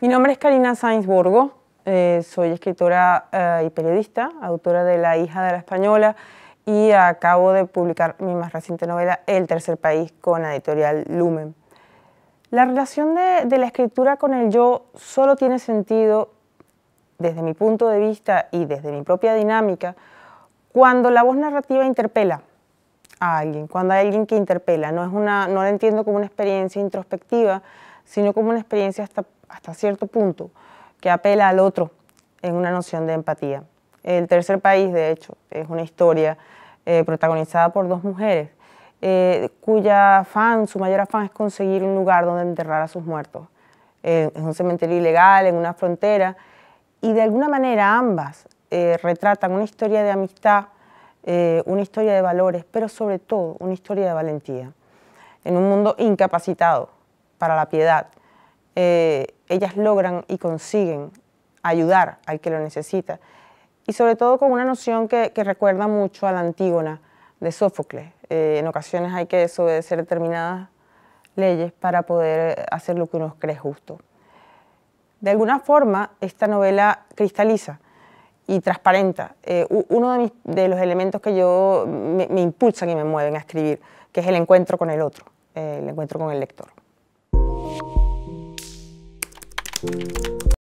Mi nombre es Karina Sainz eh, soy escritora eh, y periodista, autora de La hija de la española y acabo de publicar mi más reciente novela El tercer país con la editorial Lumen. La relación de la escritura con el yo solo tiene sentido desde mi punto de vista y desde mi propia dinámica, cuando la voz narrativa interpela a alguien, cuando hay alguien que interpela, no, es una, no la entiendo como una experiencia introspectiva, sino como una experiencia hasta, hasta cierto punto, que apela al otro en una noción de empatía. El tercer país, de hecho, es una historia eh, protagonizada por dos mujeres, eh, cuya afán, su mayor afán es conseguir un lugar donde enterrar a sus muertos. Eh, es un cementerio ilegal, en una frontera, y de alguna manera ambas eh, retratan una historia de amistad, eh, una historia de valores, pero sobre todo una historia de valentía. En un mundo incapacitado para la piedad, eh, ellas logran y consiguen ayudar al que lo necesita. Y sobre todo con una noción que, que recuerda mucho a la Antígona de Sófocles. en ocasiones hay que desobedecer determinadas leyes para poder hacer lo que uno cree justo de alguna forma esta novela cristaliza y transparenta eh, uno de, los elementos que yo me, impulsan y me mueven a escribir, que es el encuentro con el otro, eh, el encuentro con el lector.